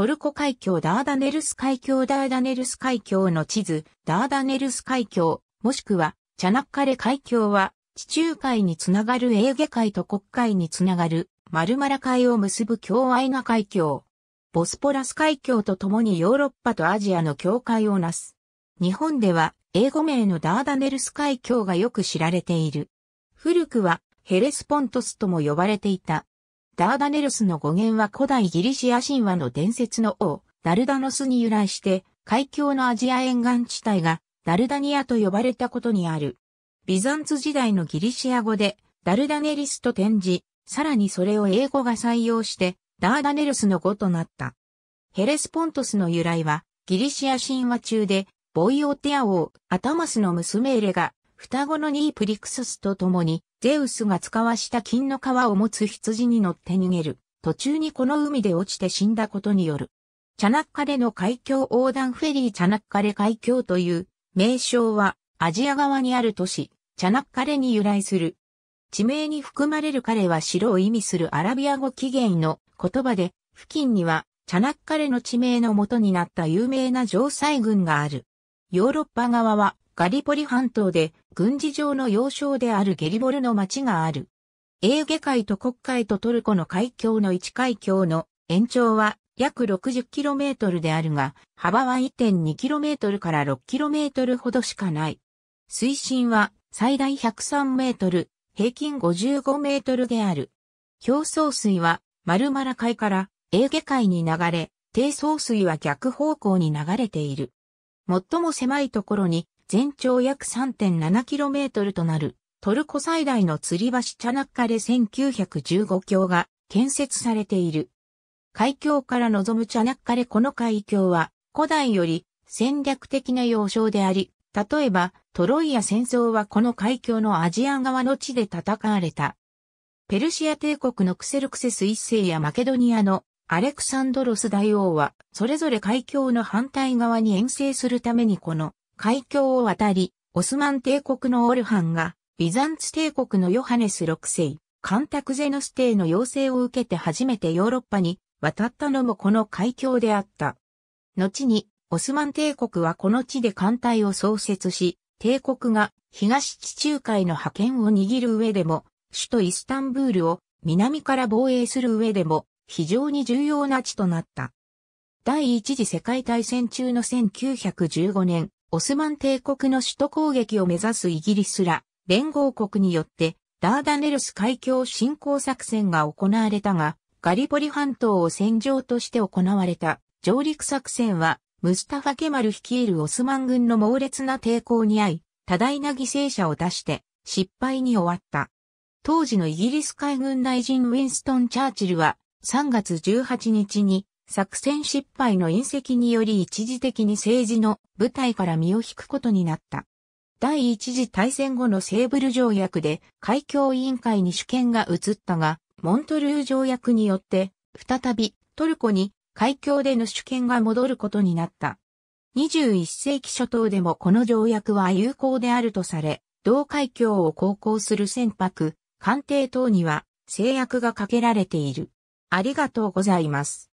トルコ海峡ダーダネルス海峡ダーダネルス海峡の地図、ダーダネルス海峡、もしくは、チャナッカレ海峡は、地中海につながるエーゲ海と国海につながる、マルマラ海を結ぶ境愛が海峡。ボスポラス海峡と共にヨーロッパとアジアの境界をなす。日本では、英語名のダーダネルス海峡がよく知られている。古くは、ヘレスポントスとも呼ばれていた。ダーダネルスの語源は古代ギリシア神話の伝説の王、ダルダノスに由来して、海峡のアジア沿岸地帯がダルダニアと呼ばれたことにある。ビザンツ時代のギリシア語で、ダルダネリスと転じ、さらにそれを英語が採用して、ダーダネルスの語となった。ヘレスポントスの由来は、ギリシア神話中で、ボイオテア王、アタマスの娘エレが、双子のニープリクススと共に、ゼウスが使わした金の皮を持つ羊に乗って逃げる。途中にこの海で落ちて死んだことによる。チャナッカレの海峡横断フェリーチャナッカレ海峡という名称はアジア側にある都市、チャナッカレに由来する。地名に含まれる彼は城を意味するアラビア語起源の言葉で、付近にはチャナッカレの地名の元になった有名な城塞群がある。ヨーロッパ側はガリポリ半島で軍事上の要衝であるゲリボルの町がある。エーゲ海と黒海とトルコの海峡の一海峡の延長は約 60km であるが、幅は 1.2km から 6km ほどしかない。水深は最大103メートル、平均55メートルである。表層水はマルマラ海からエーゲ海に流れ、低層水は逆方向に流れている。最も狭いところに全長約 3.7km となる、トルコ最大の吊り橋チャナッカレ1915橋が建設されている。海峡から望むチャナッカレこの海峡は、古代より戦略的な要衝であり、例えばトロイア戦争はこの海峡のアジア側の地で戦われた。ペルシア帝国のクセルクセス一世やマケドニアのアレクサンドロス大王は、それぞれ海峡の反対側に遠征するためにこの海峡を渡り、オスマン帝国のオルハンが、ビザンツ帝国のヨハネス6世、カンタクゼノス帝の要請を受けて初めてヨーロッパに渡ったのもこの海峡であった。後に、オスマン帝国はこの地で艦隊を創設し、帝国が東地中海の覇権を握る上でも、首都イスタンブールを南から防衛する上でも非常に重要な地となった。第一次世界大戦中の1915年、オスマン帝国の首都攻撃を目指すイギリスら連合国によってダーダネルス海峡侵攻作戦が行われたが、ガリポリ半島を戦場として行われた上陸作戦は、ムスタファ・ケマル率いるオスマン軍の猛烈な抵抗に遭い、多大な犠牲者を出して失敗に終わった。当時のイギリス海軍大臣ウィンストン・チャーチルは3月18日に作戦失敗の隕石により一時的に政治の舞台から身を引くことになった。第一次大戦後のセーブル条約で海峡委員会に主権が移ったが、モントルー条約によって、再びトルコに海峡での主権が戻ることになった。21世紀初頭でもこの条約は有効であるとされ、同海峡を航行する船舶、艦艇等には制約がかけられている。ありがとうございます。